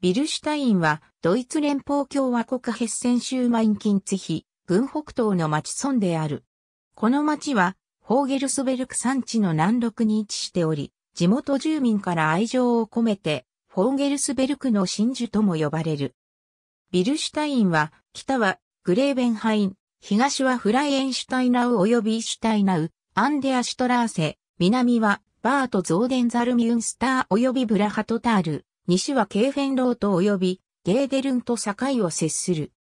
ビルシュタインは、ドイツ連邦共和国ヘッセン州マインキンツヒ、軍北東の町村である。この町は、ホーゲルスベルク山地の南麓に位置しており、地元住民から愛情を込めて、ホーゲルスベルクの真珠とも呼ばれる。ビルシュタインは、北はグレーベンハイン、東はフライエンシュタイナウ及びシュタイナウ、アンデアシュトラーセ、南はバート・ゾーデンザルミュンスター及びブラハトタール。西はケーフェンロート及びゲーデルンと境を接する。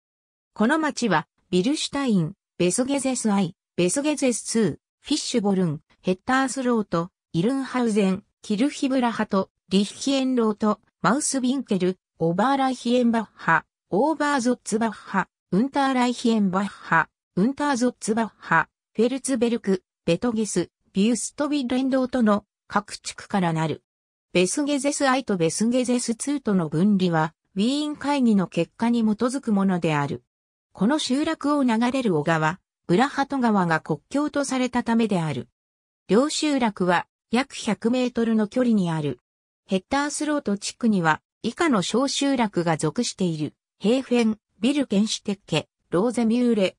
この町は、ビルシュタイン、ベソゲゼスアイ、ベソゲゼス2、フィッシュボルン、ヘッタースロート、イルンハウゼン、キルヒブラハト、リッヒエンロート、マウスビンケル、オバーライヒエンバッハ、オーバーゾッツバッハ、ウンターライヒエンバッハ、ウンターゾッツバッハ、フェルツベルク、ベトゲス、ビューストビエンロートの各地区からなる。ベスゲゼス I とベスゲゼス II との分離は、ウィーン会議の結果に基づくものである。この集落を流れる小川、ブラハト川が国境とされたためである。両集落は約100メートルの距離にある。ヘッダースロート地区には以下の小集落が属している。ヘーフェン、ビルケンシテッケ、ローゼミューレ。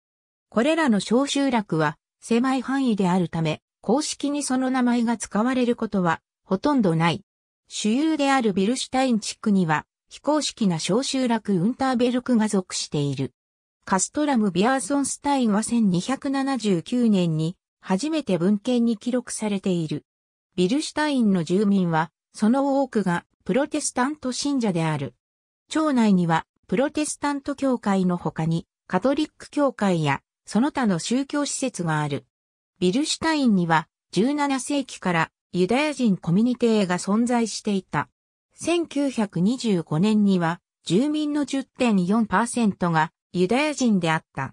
これらの小集落は狭い範囲であるため、公式にその名前が使われることはほとんどない。主有であるビルシュタイン地区には、非公式な小集落ウンターベルクが属している。カストラム・ビアーソンスタインは1279年に初めて文献に記録されている。ビルシュタインの住民は、その多くがプロテスタント信者である。町内にはプロテスタント教会の他にカトリック教会やその他の宗教施設がある。ビルシュタインには17世紀からユダヤ人コミュニティが存在していた。1925年には住民の10.4%がユダヤ人であった。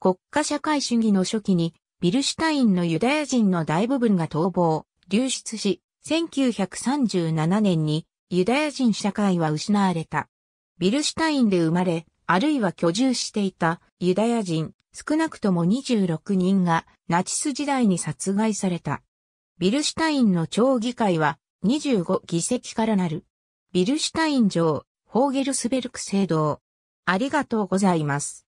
国家社会主義の初期にビルシュタインのユダヤ人の大部分が逃亡、流出し、1937年にユダヤ人社会は失われた。ビルシュタインで生まれ、あるいは居住していたユダヤ人少なくとも26人がナチス時代に殺害された。ビルシュタインの町議会は25議席からなる。ビルシュタイン城、ホーゲルスベルク聖堂。ありがとうございます。